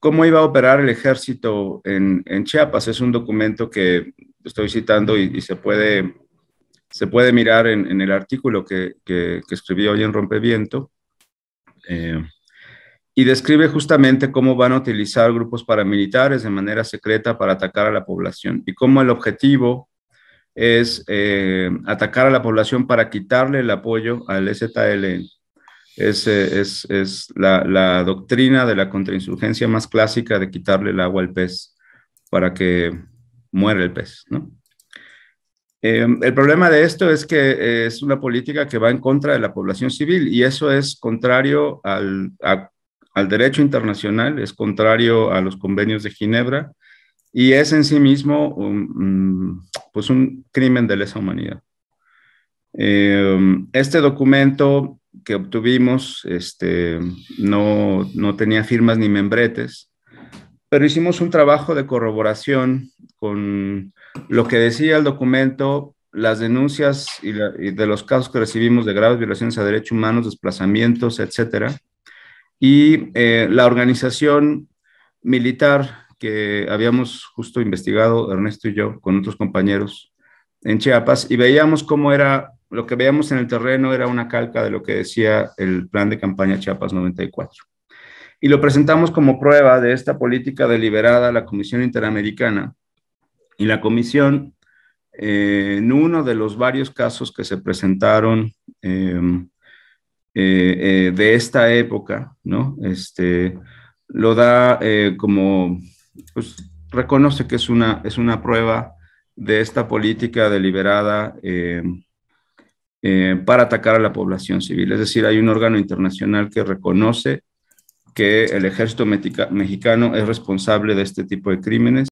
cómo iba a operar el ejército en, Chiapas. Es un documento que estoy citando y, se, puede, se puede mirar en, el artículo que, que, escribí hoy en Rompeviento. Eh, y describe justamente cómo van a utilizar grupos paramilitares de manera secreta para atacar a la población y cómo el objetivo es eh, atacar a la población para quitarle el apoyo al ZLN. Es, es, es la, la, doctrina de la contrainsurgencia más clásica de quitarle el agua al pez para que muera el pez, ¿no? Em, el problema de esto es que eh, es una política que va en contra de la población civil y eso es contrario al, al derecho internacional, es contrario a los convenios de Ginebra y es en sí mismo un, mm, pues un crimen de lesa humanidad. Em, este documento que obtuvimos este, no, tenía firmas ni membretes, pero hicimos un trabajo de corroboración con lo que decía el documento, las denuncias y, de los casos que recibimos de graves violaciones a derechos humanos, desplazamientos, etcétera. Y eh, la organización militar que habíamos justo investigado, Ernesto y yo, con otros compañeros en Chiapas, y veíamos cómo era lo que veíamos en el terreno era una calca de lo que decía el plan de campaña Chiapas 94. Y lo presentamos como prueba de esta política deliberada a la Comisión Interamericana. Y la Comisión, eh, en uno de los varios casos que se presentaron em, eh, eh, de esta época, ¿no? Este, lo da como, pues reconoce que es una, es una prueba de esta política deliberada em, eh, para atacar a la población civil. Es decir, hay un órgano internacional que reconoce que el ejército mexicano es responsable de este tipo de crímenes